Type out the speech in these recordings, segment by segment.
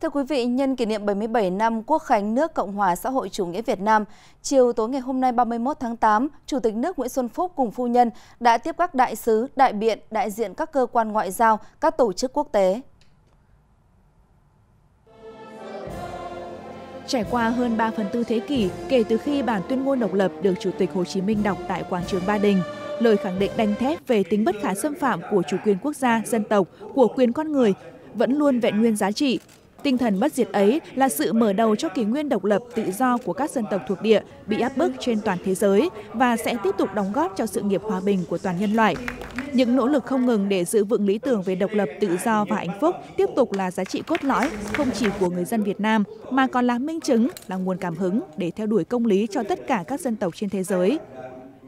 Thưa quý vị, nhân kỷ niệm 77 năm Quốc khánh nước Cộng hòa xã hội chủ nghĩa Việt Nam, chiều tối ngày hôm nay 31 tháng 8, Chủ tịch nước Nguyễn Xuân Phúc cùng phu nhân đã tiếp các đại sứ, đại biện, đại diện các cơ quan ngoại giao, các tổ chức quốc tế. Trải qua hơn 3 phần tư thế kỷ kể từ khi bản tuyên ngôn độc lập được Chủ tịch Hồ Chí Minh đọc tại quảng trường Ba Đình, lời khẳng định đanh thép về tính bất khả xâm phạm của chủ quyền quốc gia, dân tộc, của quyền con người vẫn luôn vẹn nguyên giá trị, Tinh thần bất diệt ấy là sự mở đầu cho kỷ nguyên độc lập tự do của các dân tộc thuộc địa bị áp bức trên toàn thế giới và sẽ tiếp tục đóng góp cho sự nghiệp hòa bình của toàn nhân loại. Những nỗ lực không ngừng để giữ vững lý tưởng về độc lập, tự do và hạnh phúc tiếp tục là giá trị cốt lõi không chỉ của người dân Việt Nam mà còn là minh chứng, là nguồn cảm hứng để theo đuổi công lý cho tất cả các dân tộc trên thế giới.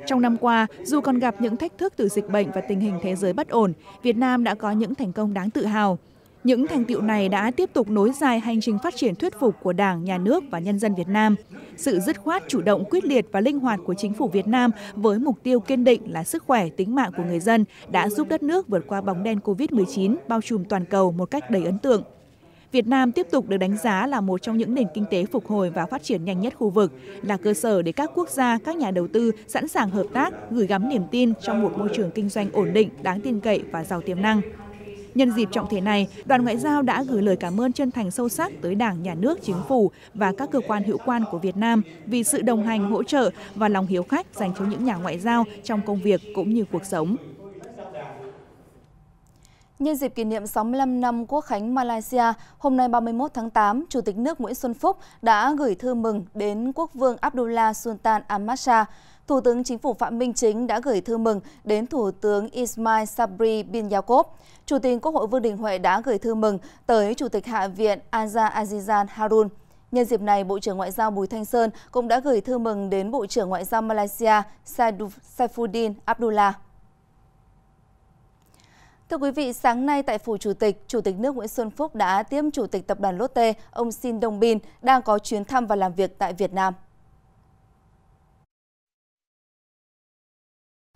Trong năm qua, dù còn gặp những thách thức từ dịch bệnh và tình hình thế giới bất ổn, Việt Nam đã có những thành công đáng tự hào. Những thành tiệu này đã tiếp tục nối dài hành trình phát triển thuyết phục của Đảng, Nhà nước và nhân dân Việt Nam. Sự dứt khoát, chủ động, quyết liệt và linh hoạt của chính phủ Việt Nam với mục tiêu kiên định là sức khỏe, tính mạng của người dân đã giúp đất nước vượt qua bóng đen COVID-19 bao trùm toàn cầu một cách đầy ấn tượng. Việt Nam tiếp tục được đánh giá là một trong những nền kinh tế phục hồi và phát triển nhanh nhất khu vực, là cơ sở để các quốc gia, các nhà đầu tư sẵn sàng hợp tác, gửi gắm niềm tin trong một môi trường kinh doanh ổn định, đáng tin cậy và giàu tiềm năng. Nhân dịp trọng thể này, đoàn ngoại giao đã gửi lời cảm ơn chân thành sâu sắc tới Đảng, Nhà nước, Chính phủ và các cơ quan hữu quan của Việt Nam vì sự đồng hành, hỗ trợ và lòng hiếu khách dành cho những nhà ngoại giao trong công việc cũng như cuộc sống. Nhân dịp kỷ niệm 65 năm Quốc khánh Malaysia, hôm nay 31 tháng 8, Chủ tịch nước Nguyễn Xuân Phúc đã gửi thư mừng đến Quốc vương Abdullah Sultan Ahmad Shah. Thủ tướng Chính phủ Phạm Minh Chính đã gửi thư mừng đến Thủ tướng Ismail Sabri Bin Yacob. Chủ tịch Quốc hội Vương Đình Huệ đã gửi thư mừng tới Chủ tịch Hạ viện Aza Azizan Harun. Nhân dịp này, Bộ trưởng Ngoại giao Bùi Thanh Sơn cũng đã gửi thư mừng đến Bộ trưởng Ngoại giao Malaysia Saifuddin Abdullah. Thưa quý vị, sáng nay tại Phủ Chủ tịch, Chủ tịch nước Nguyễn Xuân Phúc đã tiếp Chủ tịch Tập đoàn Lotte, ông Shin Dong Bin, đang có chuyến thăm và làm việc tại Việt Nam.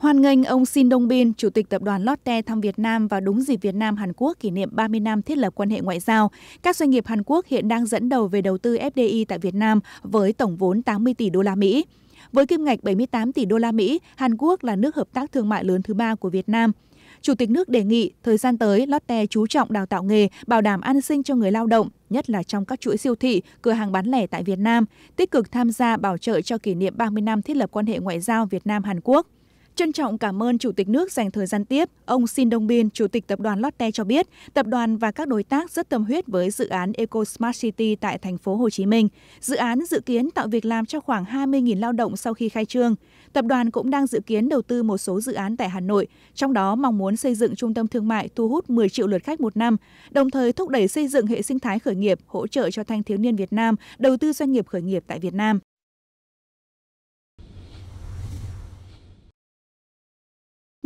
Hoan nghênh ông Shin Dong Bin, Chủ tịch Tập đoàn Lotte thăm Việt Nam vào đúng dịp Việt Nam Hàn Quốc kỷ niệm 30 năm thiết lập quan hệ ngoại giao. Các doanh nghiệp Hàn Quốc hiện đang dẫn đầu về đầu tư FDI tại Việt Nam với tổng vốn 80 tỷ đô la Mỹ. Với kim ngạch 78 tỷ đô la Mỹ, Hàn Quốc là nước hợp tác thương mại lớn thứ ba của Việt Nam. Chủ tịch nước đề nghị thời gian tới Lotte chú trọng đào tạo nghề, bảo đảm an sinh cho người lao động, nhất là trong các chuỗi siêu thị, cửa hàng bán lẻ tại Việt Nam, tích cực tham gia bảo trợ cho kỷ niệm 30 năm thiết lập quan hệ ngoại giao Việt Nam Hàn Quốc. Trân trọng cảm ơn Chủ tịch nước dành thời gian tiếp. Ông Shin Dong Bin, Chủ tịch Tập đoàn Lotte cho biết, tập đoàn và các đối tác rất tâm huyết với dự án Eco Smart City tại thành phố Hồ Chí Minh. Dự án dự kiến tạo việc làm cho khoảng 20.000 lao động sau khi khai trương. Tập đoàn cũng đang dự kiến đầu tư một số dự án tại Hà Nội, trong đó mong muốn xây dựng trung tâm thương mại thu hút 10 triệu lượt khách một năm, đồng thời thúc đẩy xây dựng hệ sinh thái khởi nghiệp, hỗ trợ cho thanh thiếu niên Việt Nam đầu tư doanh nghiệp khởi nghiệp tại Việt Nam.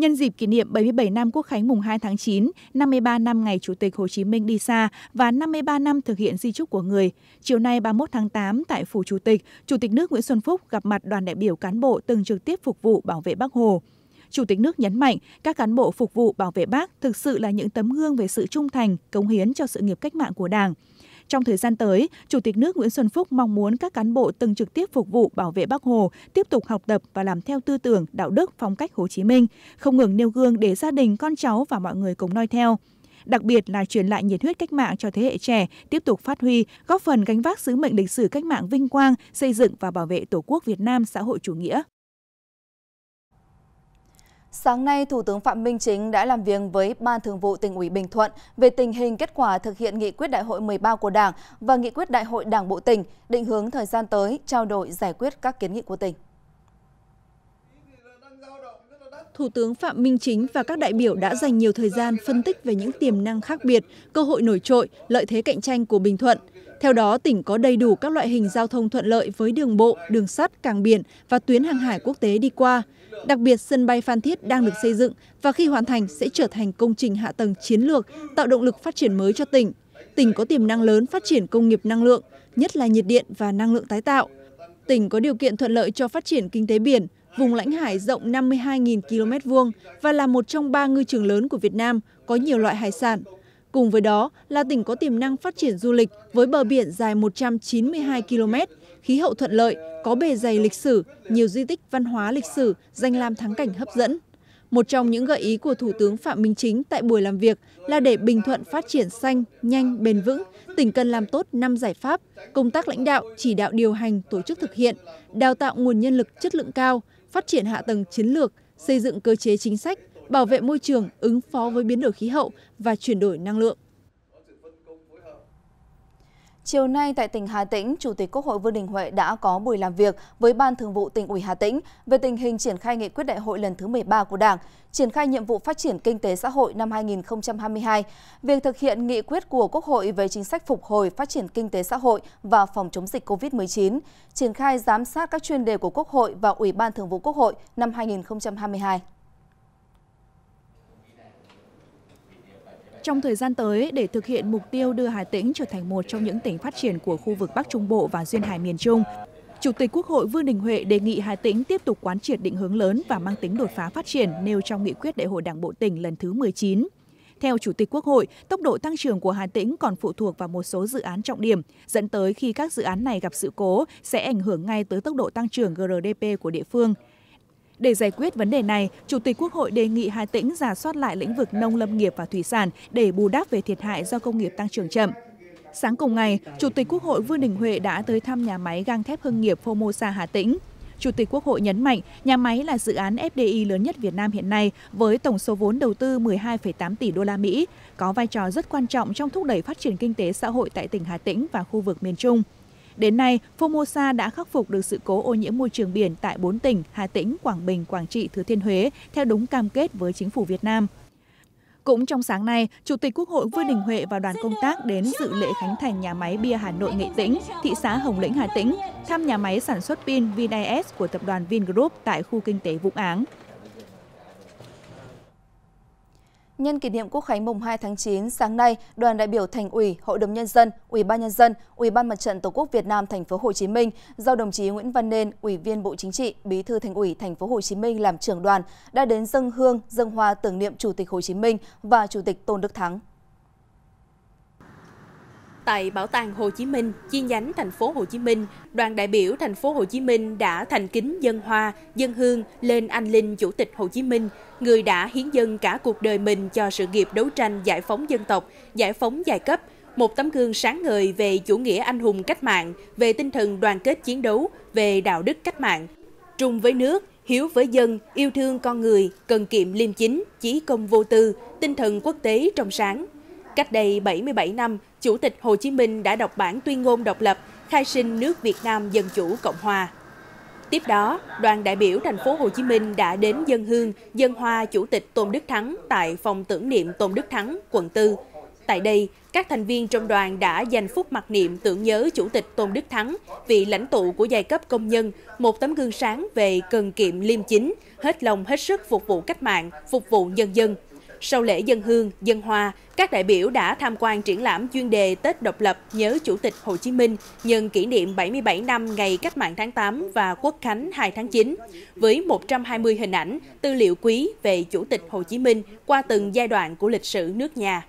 Nhân dịp kỷ niệm 77 năm Quốc khánh mùng 2 tháng 9, 53 năm ngày Chủ tịch Hồ Chí Minh đi xa và 53 năm thực hiện di trúc của người, chiều nay 31 tháng 8 tại Phủ Chủ tịch, Chủ tịch nước Nguyễn Xuân Phúc gặp mặt đoàn đại biểu cán bộ từng trực tiếp phục vụ bảo vệ Bắc Hồ. Chủ tịch nước nhấn mạnh các cán bộ phục vụ bảo vệ Bác thực sự là những tấm gương về sự trung thành, cống hiến cho sự nghiệp cách mạng của Đảng – trong thời gian tới, Chủ tịch nước Nguyễn Xuân Phúc mong muốn các cán bộ từng trực tiếp phục vụ bảo vệ Bắc Hồ tiếp tục học tập và làm theo tư tưởng, đạo đức, phong cách Hồ Chí Minh, không ngừng nêu gương để gia đình, con cháu và mọi người cùng noi theo đặc biệt là truyền lại nhiệt huyết cách mạng cho thế hệ trẻ, tiếp tục phát huy, góp phần gánh vác sứ mệnh lịch sử cách mạng vinh quang, xây dựng và bảo vệ Tổ quốc Việt Nam xã hội chủ nghĩa. Sáng nay, Thủ tướng Phạm Minh Chính đã làm việc với Ban Thường vụ tỉnh ủy Bình Thuận về tình hình kết quả thực hiện nghị quyết đại hội 13 của Đảng và nghị quyết đại hội Đảng Bộ tỉnh, định hướng thời gian tới, trao đổi giải quyết các kiến nghị của tỉnh. Thủ tướng Phạm Minh Chính và các đại biểu đã dành nhiều thời gian phân tích về những tiềm năng khác biệt, cơ hội nổi trội, lợi thế cạnh tranh của Bình Thuận – theo đó tỉnh có đầy đủ các loại hình giao thông thuận lợi với đường bộ đường sắt cảng biển và tuyến hàng hải quốc tế đi qua đặc biệt sân bay phan thiết đang được xây dựng và khi hoàn thành sẽ trở thành công trình hạ tầng chiến lược tạo động lực phát triển mới cho tỉnh tỉnh có tiềm năng lớn phát triển công nghiệp năng lượng nhất là nhiệt điện và năng lượng tái tạo tỉnh có điều kiện thuận lợi cho phát triển kinh tế biển vùng lãnh hải rộng 52.000 km vuông và là một trong ba ngư trường lớn của Việt Nam có nhiều loại hải sản cùng với đó là tỉnh có tiềm năng phát triển du lịch với bờ biển dài 192 km khí hậu thuận lợi có bề dày lịch sử nhiều di tích văn hóa lịch sử danh lam thắng cảnh hấp dẫn một trong những gợi ý của thủ tướng phạm minh chính tại buổi làm việc là để bình thuận phát triển xanh nhanh bền vững tỉnh cần làm tốt năm giải pháp công tác lãnh đạo chỉ đạo điều hành tổ chức thực hiện đào tạo nguồn nhân lực chất lượng cao phát triển hạ tầng chiến lược xây dựng cơ chế chính sách bảo vệ môi trường ứng phó với biến đổi khí hậu và chuyển đổi năng lượng. Chiều nay tại tỉnh Hà Tĩnh, Chủ tịch Quốc hội Vương Đình Huệ đã có buổi làm việc với Ban Thường vụ tỉnh ủy Hà Tĩnh về tình hình triển khai nghị quyết đại hội lần thứ 13 của Đảng, triển khai nhiệm vụ phát triển kinh tế xã hội năm 2022, việc thực hiện nghị quyết của Quốc hội về chính sách phục hồi phát triển kinh tế xã hội và phòng chống dịch COVID-19, triển khai giám sát các chuyên đề của Quốc hội và Ủy ban Thường vụ Quốc hội năm 2022. Trong thời gian tới, để thực hiện mục tiêu đưa Hà Tĩnh trở thành một trong những tỉnh phát triển của khu vực Bắc Trung Bộ và duyên hải miền Trung, Chủ tịch Quốc hội Vương Đình Huệ đề nghị Hà Tĩnh tiếp tục quán triệt định hướng lớn và mang tính đột phá phát triển nêu trong nghị quyết Đại hội Đảng bộ tỉnh lần thứ 19. Theo Chủ tịch Quốc hội, tốc độ tăng trưởng của Hà Tĩnh còn phụ thuộc vào một số dự án trọng điểm, dẫn tới khi các dự án này gặp sự cố sẽ ảnh hưởng ngay tới tốc độ tăng trưởng GRDP của địa phương. Để giải quyết vấn đề này, Chủ tịch Quốc hội đề nghị Hà Tĩnh giả soát lại lĩnh vực nông lâm nghiệp và thủy sản để bù đắp về thiệt hại do công nghiệp tăng trưởng chậm. Sáng cùng ngày, Chủ tịch Quốc hội Vương Đình Huệ đã tới thăm nhà máy gang thép hưng nghiệp Formosa Hà Tĩnh. Chủ tịch Quốc hội nhấn mạnh, nhà máy là dự án FDI lớn nhất Việt Nam hiện nay với tổng số vốn đầu tư 12,8 tỷ đô la Mỹ, có vai trò rất quan trọng trong thúc đẩy phát triển kinh tế xã hội tại tỉnh Hà Tĩnh và khu vực miền Trung. Đến nay, Formosa đã khắc phục được sự cố ô nhiễm môi trường biển tại 4 tỉnh Hà Tĩnh, Quảng Bình, Quảng Trị, Thừa Thiên Huế theo đúng cam kết với chính phủ Việt Nam. Cũng trong sáng nay, Chủ tịch Quốc hội Vương Đình Huệ và đoàn công tác đến dự lễ khánh thành nhà máy bia Hà Nội Nghệ Tĩnh, thị xã Hồng Lĩnh Hà Tĩnh, thăm nhà máy sản xuất pin VDS của tập đoàn Vingroup tại khu kinh tế Vũng Áng. Nhân kỷ niệm Quốc khánh mùng 2 tháng 9, sáng nay, đoàn đại biểu Thành ủy, Hội đồng nhân dân, Ủy ban nhân dân, Ủy ban Mặt trận Tổ quốc Việt Nam thành phố Hồ Chí Minh do đồng chí Nguyễn Văn Nên, Ủy viên Bộ Chính trị, Bí thư Thành ủy thành phố Hồ Chí Minh làm trưởng đoàn đã đến dân hương, dân hoa tưởng niệm Chủ tịch Hồ Chí Minh và Chủ tịch Tôn Đức Thắng tại Bảo tàng Hồ Chí Minh, chi nhánh thành phố Hồ Chí Minh, đoàn đại biểu thành phố Hồ Chí Minh đã thành kính dân hoa, dân hương lên anh linh Chủ tịch Hồ Chí Minh, người đã hiến dân cả cuộc đời mình cho sự nghiệp đấu tranh giải phóng dân tộc, giải phóng giai cấp, một tấm gương sáng ngời về chủ nghĩa anh hùng cách mạng, về tinh thần đoàn kết chiến đấu, về đạo đức cách mạng. Trung với nước, hiếu với dân, yêu thương con người, cần kiệm liêm chính, chí công vô tư, tinh thần quốc tế trong sáng, Cách đây 77 năm, Chủ tịch Hồ Chí Minh đã đọc bản tuyên ngôn độc lập khai sinh nước Việt Nam Dân Chủ Cộng Hòa. Tiếp đó, đoàn đại biểu thành phố Hồ Chí Minh đã đến dân hương, dân hoa Chủ tịch Tôn Đức Thắng tại phòng tưởng niệm Tôn Đức Thắng, quận 4. Tại đây, các thành viên trong đoàn đã dành phút mặc niệm tưởng nhớ Chủ tịch Tôn Đức Thắng, vị lãnh tụ của giai cấp công nhân, một tấm gương sáng về cần kiệm liêm chính, hết lòng hết sức phục vụ cách mạng, phục vụ nhân dân. Sau lễ dân hương, dân hoa, các đại biểu đã tham quan triển lãm chuyên đề Tết độc lập nhớ Chủ tịch Hồ Chí Minh nhân kỷ niệm 77 năm ngày Cách mạng tháng 8 và Quốc khánh 2 tháng 9, với 120 hình ảnh, tư liệu quý về Chủ tịch Hồ Chí Minh qua từng giai đoạn của lịch sử nước nhà.